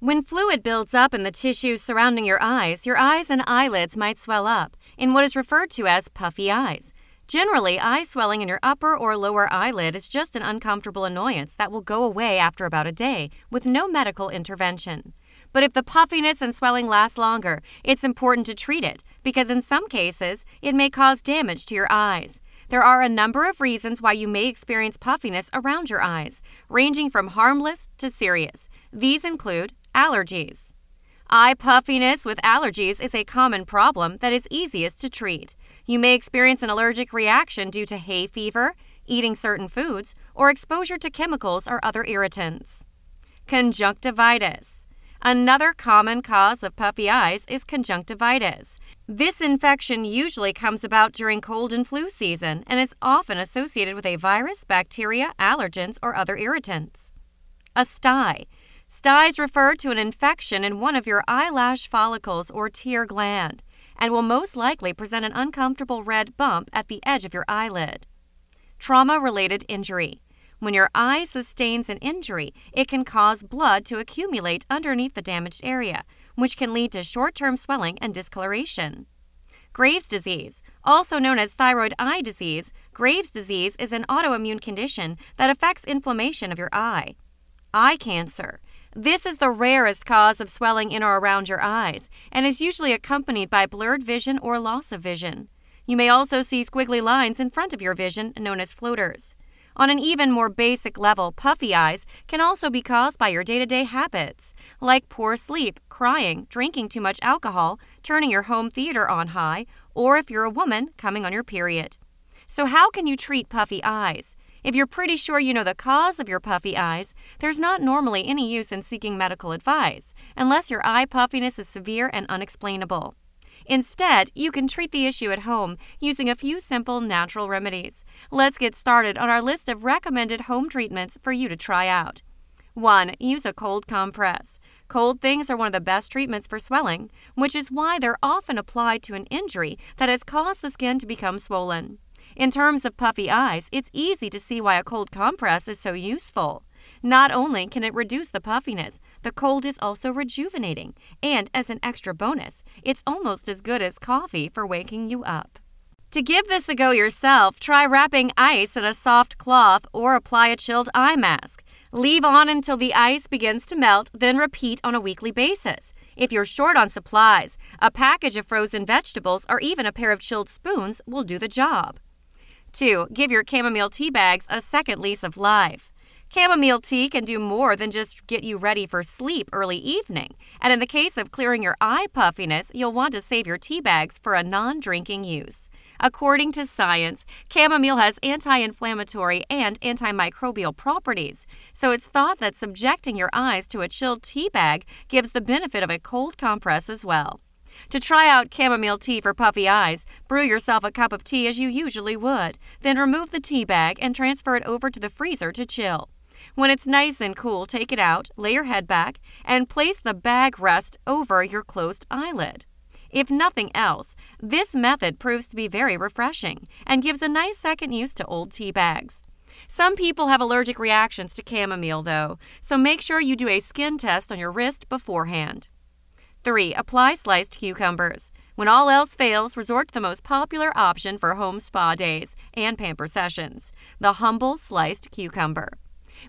When fluid builds up in the tissues surrounding your eyes, your eyes and eyelids might swell up in what is referred to as puffy eyes. Generally, eye swelling in your upper or lower eyelid is just an uncomfortable annoyance that will go away after about a day with no medical intervention. But if the puffiness and swelling last longer, it's important to treat it because in some cases, it may cause damage to your eyes. There are a number of reasons why you may experience puffiness around your eyes, ranging from harmless to serious. These include allergies. Eye puffiness with allergies is a common problem that is easiest to treat. You may experience an allergic reaction due to hay fever, eating certain foods, or exposure to chemicals or other irritants. Conjunctivitis. Another common cause of puffy eyes is conjunctivitis. This infection usually comes about during cold and flu season and is often associated with a virus, bacteria, allergens, or other irritants. A sty Styes refer to an infection in one of your eyelash follicles or tear gland and will most likely present an uncomfortable red bump at the edge of your eyelid. Trauma related injury. When your eye sustains an injury, it can cause blood to accumulate underneath the damaged area, which can lead to short term swelling and discoloration. Graves' disease, also known as thyroid eye disease, Graves' disease is an autoimmune condition that affects inflammation of your eye. Eye cancer. This is the rarest cause of swelling in or around your eyes and is usually accompanied by blurred vision or loss of vision. You may also see squiggly lines in front of your vision, known as floaters. On an even more basic level, puffy eyes can also be caused by your day to day habits, like poor sleep, crying, drinking too much alcohol, turning your home theater on high, or if you're a woman, coming on your period. So, how can you treat puffy eyes? If you're pretty sure you know the cause of your puffy eyes, there's not normally any use in seeking medical advice, unless your eye puffiness is severe and unexplainable. Instead, you can treat the issue at home using a few simple natural remedies. Let's get started on our list of recommended home treatments for you to try out. 1. Use a cold compress. Cold things are one of the best treatments for swelling, which is why they're often applied to an injury that has caused the skin to become swollen. In terms of puffy eyes, it's easy to see why a cold compress is so useful. Not only can it reduce the puffiness, the cold is also rejuvenating, and as an extra bonus, it's almost as good as coffee for waking you up. To give this a go yourself, try wrapping ice in a soft cloth or apply a chilled eye mask. Leave on until the ice begins to melt, then repeat on a weekly basis. If you're short on supplies, a package of frozen vegetables or even a pair of chilled spoons will do the job. 2. Give your chamomile tea bags a second lease of life. Chamomile tea can do more than just get you ready for sleep early evening. And in the case of clearing your eye puffiness, you'll want to save your tea bags for a non drinking use. According to science, chamomile has anti inflammatory and antimicrobial properties, so it's thought that subjecting your eyes to a chilled tea bag gives the benefit of a cold compress as well. To try out chamomile tea for puffy eyes, brew yourself a cup of tea as you usually would, then remove the tea bag and transfer it over to the freezer to chill. When it's nice and cool, take it out, lay your head back, and place the bag rest over your closed eyelid. If nothing else, this method proves to be very refreshing and gives a nice second use to old tea bags. Some people have allergic reactions to chamomile, though, so make sure you do a skin test on your wrist beforehand. 3. Apply sliced cucumbers. When all else fails, resort to the most popular option for home spa days and pamper sessions the humble sliced cucumber.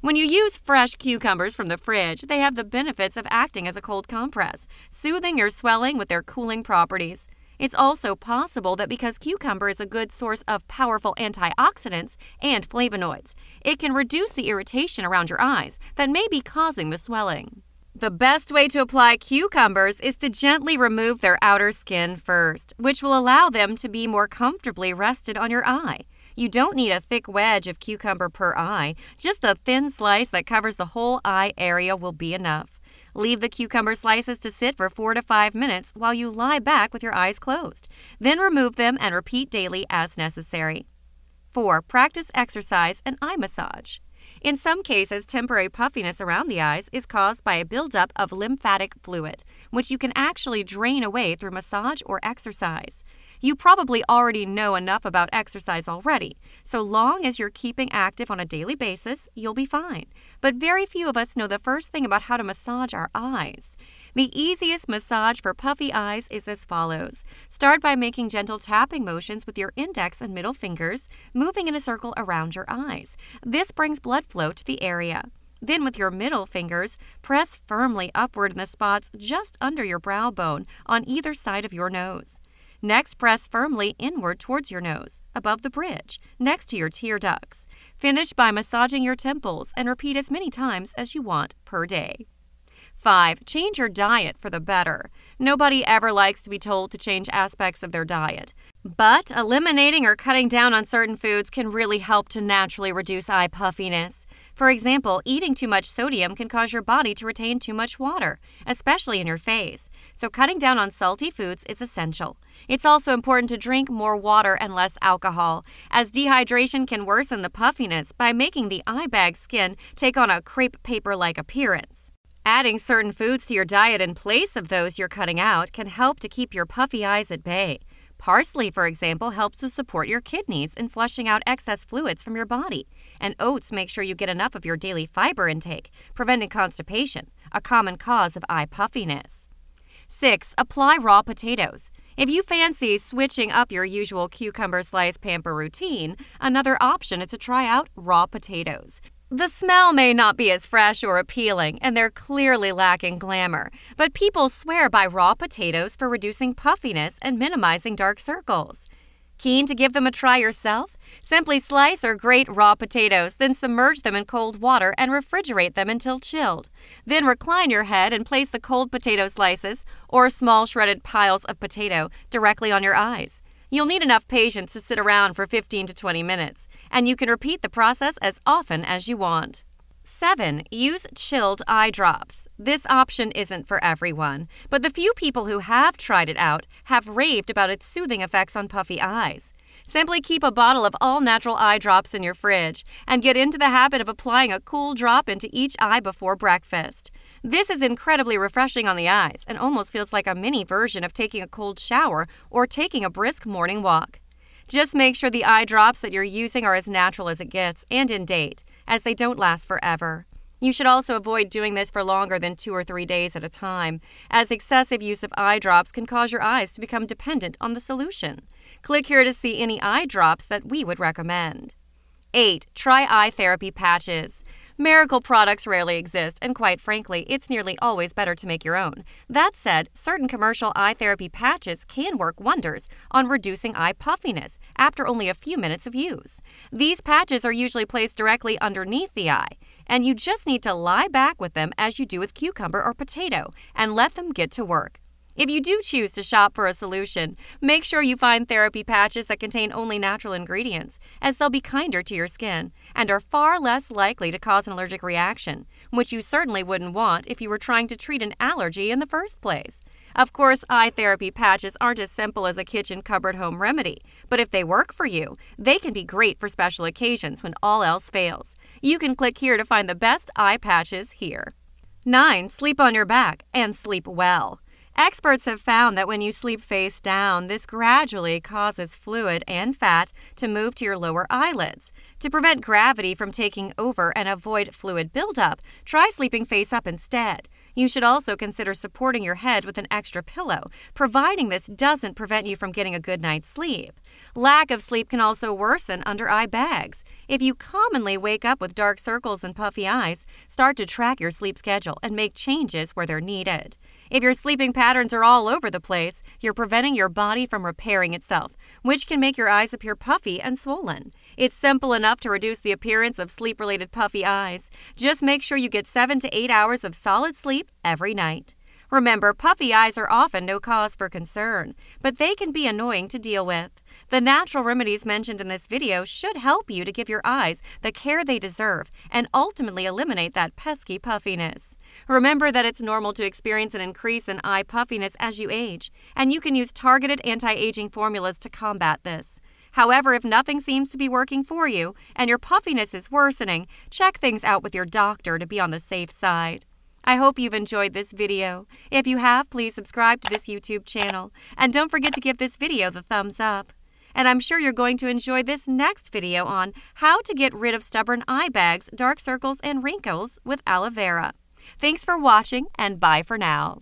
When you use fresh cucumbers from the fridge, they have the benefits of acting as a cold compress, soothing your swelling with their cooling properties. It's also possible that because cucumber is a good source of powerful antioxidants and flavonoids, it can reduce the irritation around your eyes that may be causing the swelling. The best way to apply cucumbers is to gently remove their outer skin first, which will allow them to be more comfortably rested on your eye. You don't need a thick wedge of cucumber per eye, just a thin slice that covers the whole eye area will be enough. Leave the cucumber slices to sit for 4 to 5 minutes while you lie back with your eyes closed. Then remove them and repeat daily as necessary. 4. Practice exercise and eye massage. In some cases, temporary puffiness around the eyes is caused by a buildup of lymphatic fluid, which you can actually drain away through massage or exercise. You probably already know enough about exercise already. So long as you're keeping active on a daily basis, you'll be fine. But very few of us know the first thing about how to massage our eyes. The easiest massage for puffy eyes is as follows Start by making gentle tapping motions with your index and middle fingers, moving in a circle around your eyes. This brings blood flow to the area. Then, with your middle fingers, press firmly upward in the spots just under your brow bone on either side of your nose. Next, press firmly inward towards your nose, above the bridge, next to your tear ducts. Finish by massaging your temples and repeat as many times as you want per day. 5. Change your diet for the better. Nobody ever likes to be told to change aspects of their diet. But eliminating or cutting down on certain foods can really help to naturally reduce eye puffiness. For example, eating too much sodium can cause your body to retain too much water, especially in your face. So, cutting down on salty foods is essential. It's also important to drink more water and less alcohol, as dehydration can worsen the puffiness by making the eye bag skin take on a crepe paper like appearance. Adding certain foods to your diet in place of those you're cutting out can help to keep your puffy eyes at bay. Parsley, for example, helps to support your kidneys in flushing out excess fluids from your body. And oats make sure you get enough of your daily fiber intake, preventing constipation, a common cause of eye puffiness. 6. Apply raw potatoes. If you fancy switching up your usual cucumber slice pamper routine, another option is to try out raw potatoes. The smell may not be as fresh or appealing, and they're clearly lacking glamour, but people swear by raw potatoes for reducing puffiness and minimizing dark circles. Keen to give them a try yourself? Simply slice or grate raw potatoes, then submerge them in cold water and refrigerate them until chilled. Then recline your head and place the cold potato slices or small shredded piles of potato directly on your eyes. You'll need enough patience to sit around for 15 to 20 minutes and you can repeat the process as often as you want. 7. Use chilled eye drops. This option isn't for everyone, but the few people who have tried it out have raved about its soothing effects on puffy eyes. Simply keep a bottle of all natural eye drops in your fridge and get into the habit of applying a cool drop into each eye before breakfast. This is incredibly refreshing on the eyes and almost feels like a mini version of taking a cold shower or taking a brisk morning walk. Just make sure the eye drops that you're using are as natural as it gets and in date, as they don't last forever. You should also avoid doing this for longer than two or three days at a time, as excessive use of eye drops can cause your eyes to become dependent on the solution. Click here to see any eye drops that we would recommend. 8. Try eye therapy patches. Miracle products rarely exist, and quite frankly, it's nearly always better to make your own. That said, certain commercial eye therapy patches can work wonders on reducing eye puffiness after only a few minutes of use. These patches are usually placed directly underneath the eye, and you just need to lie back with them as you do with cucumber or potato and let them get to work. If you do choose to shop for a solution, make sure you find therapy patches that contain only natural ingredients, as they'll be kinder to your skin and are far less likely to cause an allergic reaction, which you certainly wouldn't want if you were trying to treat an allergy in the first place. Of course, eye therapy patches aren't as simple as a kitchen cupboard home remedy, but if they work for you, they can be great for special occasions when all else fails. You can click here to find the best eye patches here. 9. Sleep on your back and sleep well. Experts have found that when you sleep face down, this gradually causes fluid and fat to move to your lower eyelids. To prevent gravity from taking over and avoid fluid buildup, try sleeping face up instead. You should also consider supporting your head with an extra pillow, providing this doesn't prevent you from getting a good night's sleep. Lack of sleep can also worsen under eye bags. If you commonly wake up with dark circles and puffy eyes, start to track your sleep schedule and make changes where they're needed. If your sleeping patterns are all over the place, you're preventing your body from repairing itself, which can make your eyes appear puffy and swollen. It's simple enough to reduce the appearance of sleep related puffy eyes. Just make sure you get 7 to 8 hours of solid sleep every night. Remember, puffy eyes are often no cause for concern, but they can be annoying to deal with. The natural remedies mentioned in this video should help you to give your eyes the care they deserve and ultimately eliminate that pesky puffiness. Remember that it's normal to experience an increase in eye puffiness as you age, and you can use targeted anti aging formulas to combat this. However, if nothing seems to be working for you and your puffiness is worsening, check things out with your doctor to be on the safe side. I hope you've enjoyed this video. If you have, please subscribe to this YouTube channel. And don't forget to give this video the thumbs up. And I'm sure you're going to enjoy this next video on how to get rid of stubborn eye bags, dark circles, and wrinkles with aloe vera. Thanks for watching and bye for now.